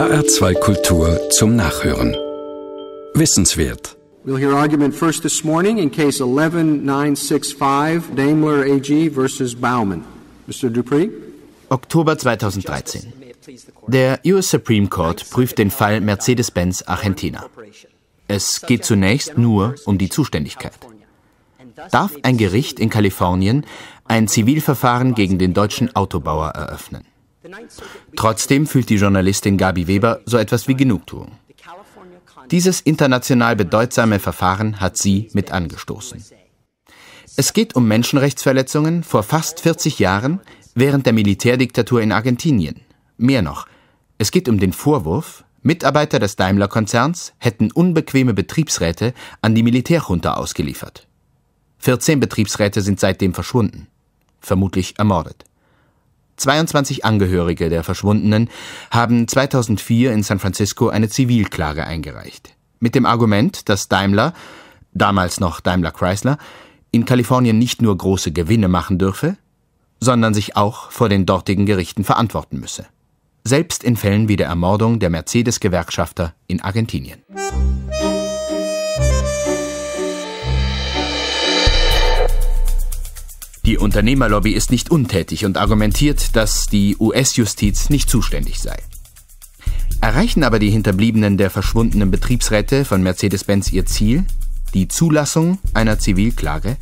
HR2 Kultur zum Nachhören. Wissenswert. We'll hear argument first this morning in case 11965 Daimler AG versus Baumann. Mr. Dupree? Oktober 2013. Der US Supreme Court prüft den Fall Mercedes-Benz Argentina. Es geht zunächst nur um die Zuständigkeit. Darf ein Gericht in Kalifornien ein Zivilverfahren gegen den deutschen Autobauer eröffnen? Trotzdem fühlt die Journalistin Gabi Weber so etwas wie Genugtuung. Dieses international bedeutsame Verfahren hat sie mit angestoßen. Es geht um Menschenrechtsverletzungen vor fast 40 Jahren während der Militärdiktatur in Argentinien. Mehr noch, es geht um den Vorwurf, Mitarbeiter des Daimler-Konzerns hätten unbequeme Betriebsräte an die Militärjunta ausgeliefert. 14 Betriebsräte sind seitdem verschwunden, vermutlich ermordet. 22 Angehörige der Verschwundenen haben 2004 in San Francisco eine Zivilklage eingereicht. Mit dem Argument, dass Daimler, damals noch Daimler Chrysler, in Kalifornien nicht nur große Gewinne machen dürfe, sondern sich auch vor den dortigen Gerichten verantworten müsse. Selbst in Fällen wie der Ermordung der Mercedes-Gewerkschafter in Argentinien. Die Unternehmerlobby ist nicht untätig und argumentiert, dass die US-Justiz nicht zuständig sei. Erreichen aber die Hinterbliebenen der verschwundenen Betriebsräte von Mercedes-Benz ihr Ziel, die Zulassung einer Zivilklage,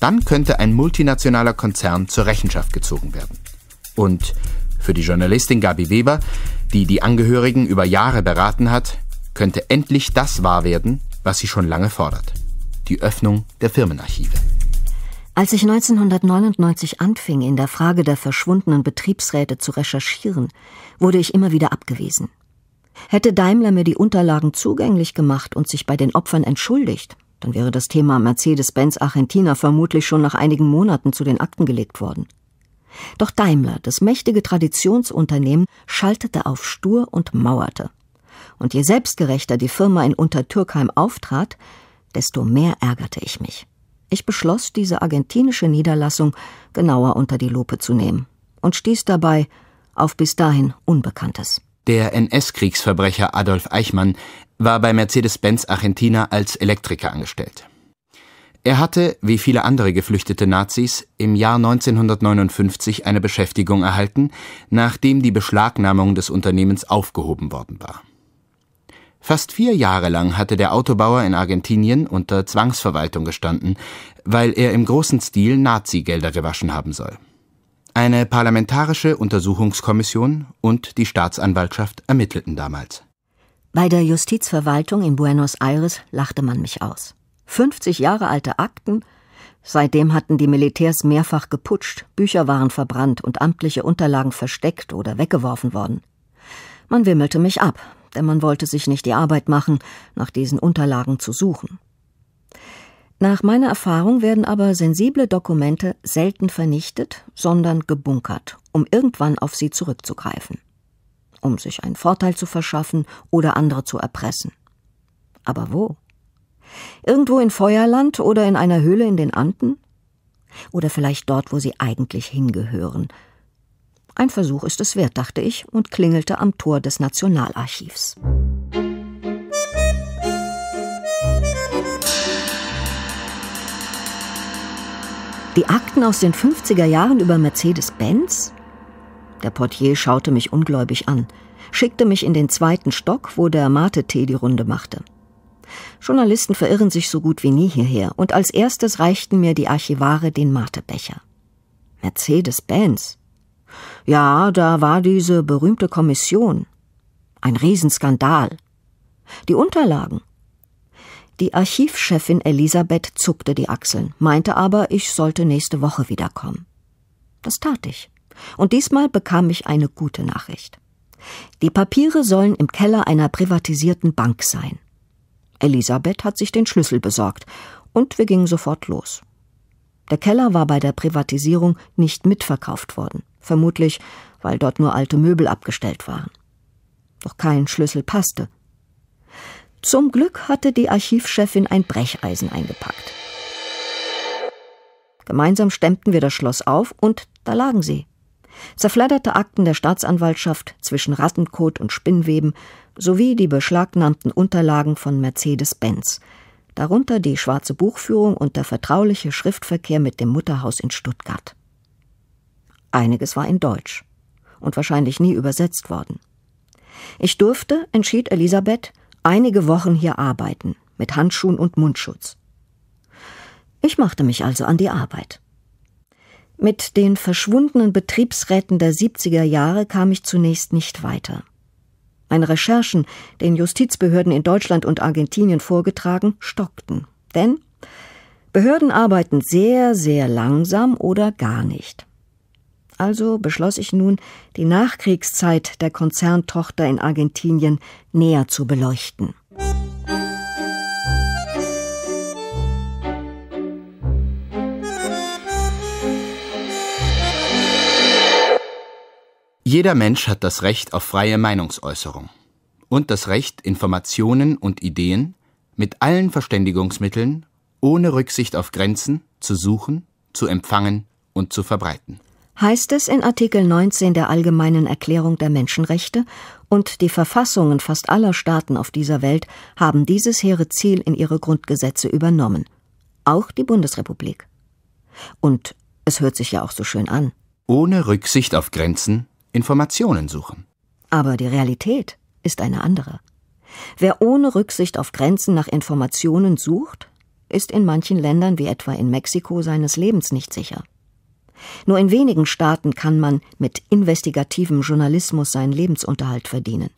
dann könnte ein multinationaler Konzern zur Rechenschaft gezogen werden. Und für die Journalistin Gabi Weber, die die Angehörigen über Jahre beraten hat, könnte endlich das wahr werden, was sie schon lange fordert. Die Öffnung der Firmenarchive. Als ich 1999 anfing, in der Frage der verschwundenen Betriebsräte zu recherchieren, wurde ich immer wieder abgewiesen. Hätte Daimler mir die Unterlagen zugänglich gemacht und sich bei den Opfern entschuldigt, dann wäre das Thema Mercedes-Benz Argentina vermutlich schon nach einigen Monaten zu den Akten gelegt worden. Doch Daimler, das mächtige Traditionsunternehmen, schaltete auf stur und mauerte. Und je selbstgerechter die Firma in Untertürkheim auftrat, desto mehr ärgerte ich mich. Ich beschloss, diese argentinische Niederlassung genauer unter die Lupe zu nehmen und stieß dabei auf bis dahin Unbekanntes. Der NS-Kriegsverbrecher Adolf Eichmann war bei Mercedes-Benz Argentina als Elektriker angestellt. Er hatte, wie viele andere geflüchtete Nazis, im Jahr 1959 eine Beschäftigung erhalten, nachdem die Beschlagnahmung des Unternehmens aufgehoben worden war. Fast vier Jahre lang hatte der Autobauer in Argentinien unter Zwangsverwaltung gestanden, weil er im großen Stil Nazi-Gelder gewaschen haben soll. Eine parlamentarische Untersuchungskommission und die Staatsanwaltschaft ermittelten damals. Bei der Justizverwaltung in Buenos Aires lachte man mich aus. 50 Jahre alte Akten. Seitdem hatten die Militärs mehrfach geputscht, Bücher waren verbrannt und amtliche Unterlagen versteckt oder weggeworfen worden. Man wimmelte mich ab, denn man wollte sich nicht die Arbeit machen, nach diesen Unterlagen zu suchen. Nach meiner Erfahrung werden aber sensible Dokumente selten vernichtet, sondern gebunkert, um irgendwann auf sie zurückzugreifen, um sich einen Vorteil zu verschaffen oder andere zu erpressen. Aber wo? Irgendwo in Feuerland oder in einer Höhle in den Anden? Oder vielleicht dort, wo sie eigentlich hingehören, ein Versuch ist es wert, dachte ich und klingelte am Tor des Nationalarchivs. Die Akten aus den 50er Jahren über Mercedes-Benz? Der Portier schaute mich ungläubig an, schickte mich in den zweiten Stock, wo der Mate-Tee die Runde machte. Journalisten verirren sich so gut wie nie hierher, und als erstes reichten mir die Archivare den Matebecher. Mercedes-Benz. Ja, da war diese berühmte Kommission. Ein Riesenskandal. Die Unterlagen. Die Archivchefin Elisabeth zuckte die Achseln, meinte aber, ich sollte nächste Woche wiederkommen. Das tat ich. Und diesmal bekam ich eine gute Nachricht. Die Papiere sollen im Keller einer privatisierten Bank sein. Elisabeth hat sich den Schlüssel besorgt und wir gingen sofort los. Der Keller war bei der Privatisierung nicht mitverkauft worden vermutlich weil dort nur alte Möbel abgestellt waren. Doch kein Schlüssel passte. Zum Glück hatte die Archivchefin ein Brecheisen eingepackt. Gemeinsam stemmten wir das Schloss auf und da lagen sie. Zerfledderte Akten der Staatsanwaltschaft zwischen Rattenkot und Spinnweben sowie die beschlagnahmten Unterlagen von Mercedes-Benz, darunter die schwarze Buchführung und der vertrauliche Schriftverkehr mit dem Mutterhaus in Stuttgart. Einiges war in Deutsch und wahrscheinlich nie übersetzt worden. Ich durfte, entschied Elisabeth, einige Wochen hier arbeiten, mit Handschuhen und Mundschutz. Ich machte mich also an die Arbeit. Mit den verschwundenen Betriebsräten der 70er Jahre kam ich zunächst nicht weiter. Meine Recherchen, den Justizbehörden in Deutschland und Argentinien vorgetragen, stockten. Denn Behörden arbeiten sehr, sehr langsam oder gar nicht. Also beschloss ich nun, die Nachkriegszeit der Konzerntochter in Argentinien näher zu beleuchten. Jeder Mensch hat das Recht auf freie Meinungsäußerung und das Recht, Informationen und Ideen mit allen Verständigungsmitteln ohne Rücksicht auf Grenzen zu suchen, zu empfangen und zu verbreiten heißt es in Artikel 19 der Allgemeinen Erklärung der Menschenrechte, und die Verfassungen fast aller Staaten auf dieser Welt haben dieses hehre Ziel in ihre Grundgesetze übernommen. Auch die Bundesrepublik. Und es hört sich ja auch so schön an. Ohne Rücksicht auf Grenzen Informationen suchen. Aber die Realität ist eine andere. Wer ohne Rücksicht auf Grenzen nach Informationen sucht, ist in manchen Ländern wie etwa in Mexiko seines Lebens nicht sicher. Nur in wenigen Staaten kann man mit investigativem Journalismus seinen Lebensunterhalt verdienen.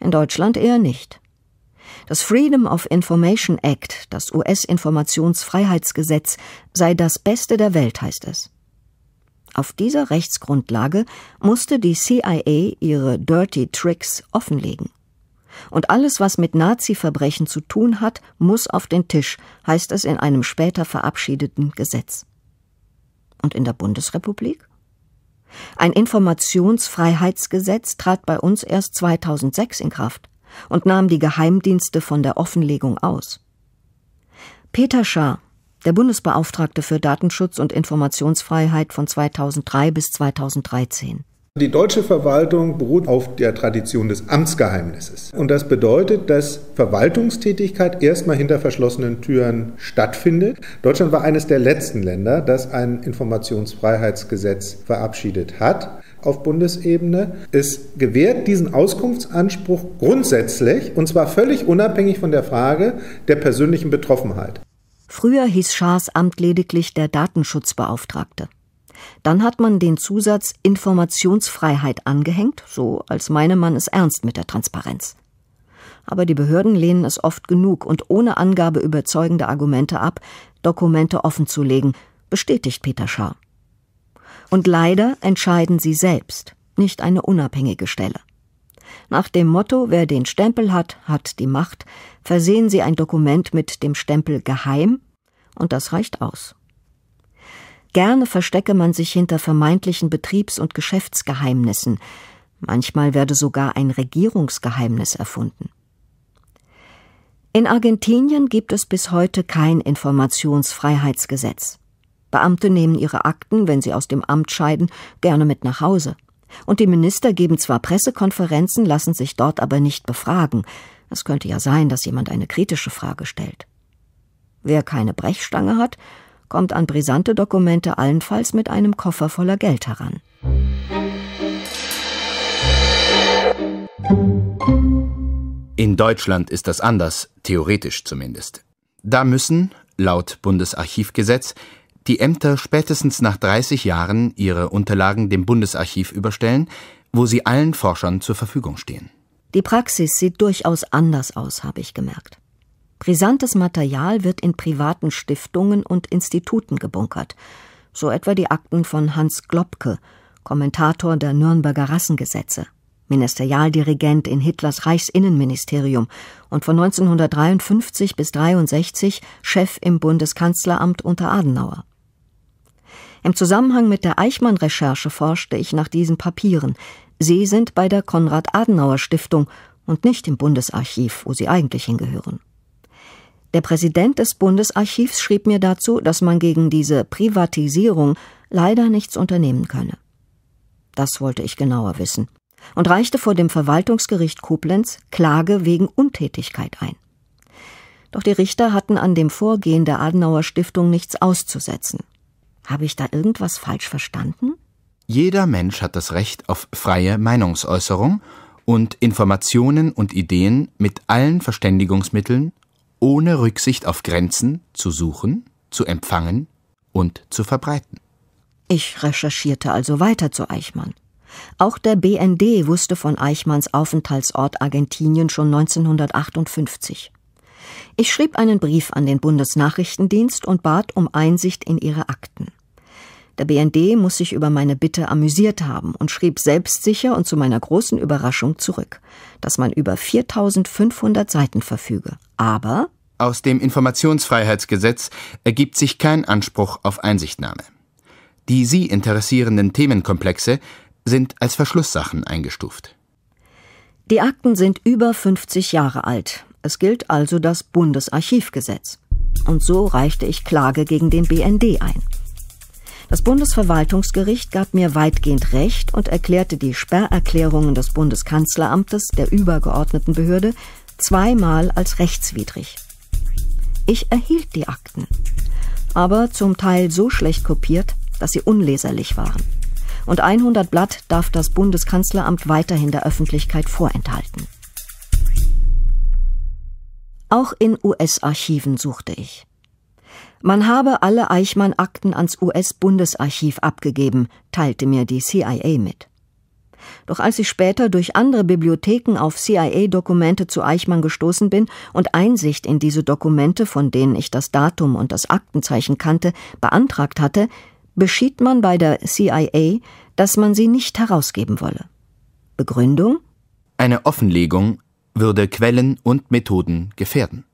In Deutschland eher nicht. Das Freedom of Information Act, das US-Informationsfreiheitsgesetz, sei das Beste der Welt, heißt es. Auf dieser Rechtsgrundlage musste die CIA ihre Dirty Tricks offenlegen. Und alles, was mit Nazi-Verbrechen zu tun hat, muss auf den Tisch, heißt es in einem später verabschiedeten Gesetz. Und in der Bundesrepublik? Ein Informationsfreiheitsgesetz trat bei uns erst 2006 in Kraft und nahm die Geheimdienste von der Offenlegung aus. Peter Schaar, der Bundesbeauftragte für Datenschutz und Informationsfreiheit von 2003 bis 2013. Die deutsche Verwaltung beruht auf der Tradition des Amtsgeheimnisses. Und das bedeutet, dass Verwaltungstätigkeit erstmal hinter verschlossenen Türen stattfindet. Deutschland war eines der letzten Länder, das ein Informationsfreiheitsgesetz verabschiedet hat auf Bundesebene. Es gewährt diesen Auskunftsanspruch grundsätzlich und zwar völlig unabhängig von der Frage der persönlichen Betroffenheit. Früher hieß Schaas Amt lediglich der Datenschutzbeauftragte. Dann hat man den Zusatz Informationsfreiheit angehängt, so als meine man es ernst mit der Transparenz. Aber die Behörden lehnen es oft genug und ohne Angabe überzeugender Argumente ab, Dokumente offenzulegen, bestätigt Peter Schaar. Und leider entscheiden sie selbst, nicht eine unabhängige Stelle. Nach dem Motto, wer den Stempel hat, hat die Macht, versehen sie ein Dokument mit dem Stempel geheim, und das reicht aus. Gerne verstecke man sich hinter vermeintlichen Betriebs- und Geschäftsgeheimnissen. Manchmal werde sogar ein Regierungsgeheimnis erfunden. In Argentinien gibt es bis heute kein Informationsfreiheitsgesetz. Beamte nehmen ihre Akten, wenn sie aus dem Amt scheiden, gerne mit nach Hause. Und die Minister geben zwar Pressekonferenzen, lassen sich dort aber nicht befragen. Es könnte ja sein, dass jemand eine kritische Frage stellt. Wer keine Brechstange hat, kommt an brisante Dokumente allenfalls mit einem Koffer voller Geld heran. In Deutschland ist das anders, theoretisch zumindest. Da müssen, laut Bundesarchivgesetz, die Ämter spätestens nach 30 Jahren ihre Unterlagen dem Bundesarchiv überstellen, wo sie allen Forschern zur Verfügung stehen. Die Praxis sieht durchaus anders aus, habe ich gemerkt. Brisantes Material wird in privaten Stiftungen und Instituten gebunkert, so etwa die Akten von Hans Globke, Kommentator der Nürnberger Rassengesetze, Ministerialdirigent in Hitlers Reichsinnenministerium und von 1953 bis 63 Chef im Bundeskanzleramt unter Adenauer. Im Zusammenhang mit der Eichmann-Recherche forschte ich nach diesen Papieren. Sie sind bei der Konrad-Adenauer-Stiftung und nicht im Bundesarchiv, wo sie eigentlich hingehören. Der Präsident des Bundesarchivs schrieb mir dazu, dass man gegen diese Privatisierung leider nichts unternehmen könne. Das wollte ich genauer wissen und reichte vor dem Verwaltungsgericht Koblenz Klage wegen Untätigkeit ein. Doch die Richter hatten an dem Vorgehen der Adenauer Stiftung nichts auszusetzen. Habe ich da irgendwas falsch verstanden? Jeder Mensch hat das Recht auf freie Meinungsäußerung und Informationen und Ideen mit allen Verständigungsmitteln ohne Rücksicht auf Grenzen zu suchen, zu empfangen und zu verbreiten. Ich recherchierte also weiter zu Eichmann. Auch der BND wusste von Eichmanns Aufenthaltsort Argentinien schon 1958. Ich schrieb einen Brief an den Bundesnachrichtendienst und bat um Einsicht in ihre Akten. Der BND muss sich über meine Bitte amüsiert haben und schrieb selbstsicher und zu meiner großen Überraschung zurück, dass man über 4500 Seiten verfüge. Aber aus dem Informationsfreiheitsgesetz ergibt sich kein Anspruch auf Einsichtnahme. Die Sie interessierenden Themenkomplexe sind als Verschlusssachen eingestuft. Die Akten sind über 50 Jahre alt. Es gilt also das Bundesarchivgesetz. Und so reichte ich Klage gegen den BND ein. Das Bundesverwaltungsgericht gab mir weitgehend Recht und erklärte die Sperrerklärungen des Bundeskanzleramtes, der übergeordneten Behörde, zweimal als rechtswidrig. Ich erhielt die Akten, aber zum Teil so schlecht kopiert, dass sie unleserlich waren. Und 100 Blatt darf das Bundeskanzleramt weiterhin der Öffentlichkeit vorenthalten. Auch in US-Archiven suchte ich. Man habe alle Eichmann-Akten ans US-Bundesarchiv abgegeben, teilte mir die CIA mit. Doch als ich später durch andere Bibliotheken auf CIA-Dokumente zu Eichmann gestoßen bin und Einsicht in diese Dokumente, von denen ich das Datum und das Aktenzeichen kannte, beantragt hatte, beschied man bei der CIA, dass man sie nicht herausgeben wolle. Begründung? Eine Offenlegung würde Quellen und Methoden gefährden.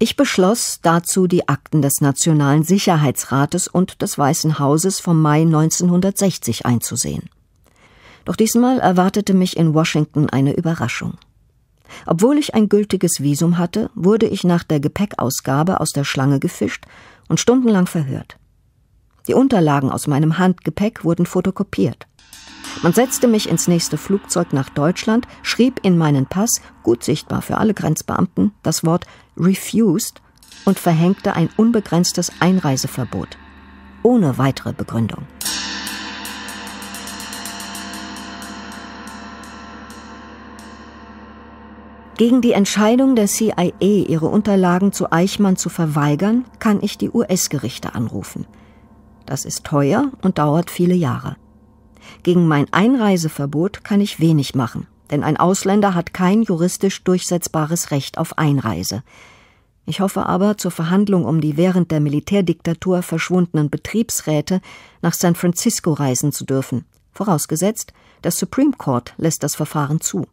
Ich beschloss dazu, die Akten des Nationalen Sicherheitsrates und des Weißen Hauses vom Mai 1960 einzusehen. Doch diesmal erwartete mich in Washington eine Überraschung. Obwohl ich ein gültiges Visum hatte, wurde ich nach der Gepäckausgabe aus der Schlange gefischt und stundenlang verhört. Die Unterlagen aus meinem Handgepäck wurden fotokopiert. Man setzte mich ins nächste Flugzeug nach Deutschland, schrieb in meinen Pass, gut sichtbar für alle Grenzbeamten, das Wort refused und verhängte ein unbegrenztes Einreiseverbot ohne weitere Begründung. Gegen die Entscheidung der CIA, ihre Unterlagen zu Eichmann zu verweigern, kann ich die US-Gerichte anrufen. Das ist teuer und dauert viele Jahre. Gegen mein Einreiseverbot kann ich wenig machen denn ein Ausländer hat kein juristisch durchsetzbares Recht auf Einreise. Ich hoffe aber, zur Verhandlung um die während der Militärdiktatur verschwundenen Betriebsräte nach San Francisco reisen zu dürfen, vorausgesetzt, das Supreme Court lässt das Verfahren zu.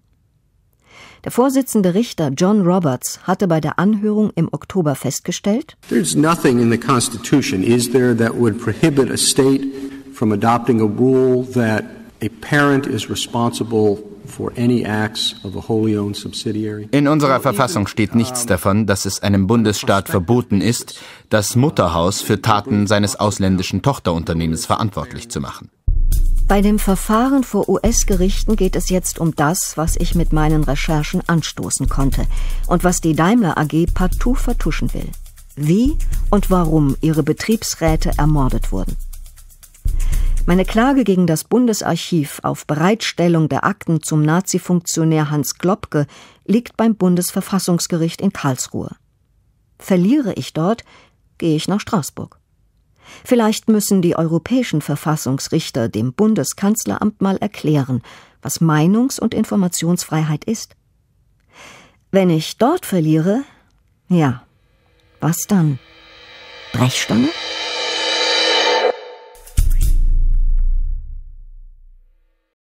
Der Vorsitzende Richter John Roberts hatte bei der Anhörung im Oktober festgestellt: There's nothing in the Constitution, is there, that would prohibit a state from adopting a rule that a parent is responsible in unserer Verfassung steht nichts davon, dass es einem Bundesstaat verboten ist, das Mutterhaus für Taten seines ausländischen Tochterunternehmens verantwortlich zu machen. Bei dem Verfahren vor US-Gerichten geht es jetzt um das, was ich mit meinen Recherchen anstoßen konnte und was die Daimler AG partout vertuschen will. Wie und warum ihre Betriebsräte ermordet wurden. Meine Klage gegen das Bundesarchiv auf Bereitstellung der Akten zum Nazifunktionär Hans Globke liegt beim Bundesverfassungsgericht in Karlsruhe. Verliere ich dort, gehe ich nach Straßburg. Vielleicht müssen die europäischen Verfassungsrichter dem Bundeskanzleramt mal erklären, was Meinungs- und Informationsfreiheit ist. Wenn ich dort verliere, ja, was dann? Brechstange?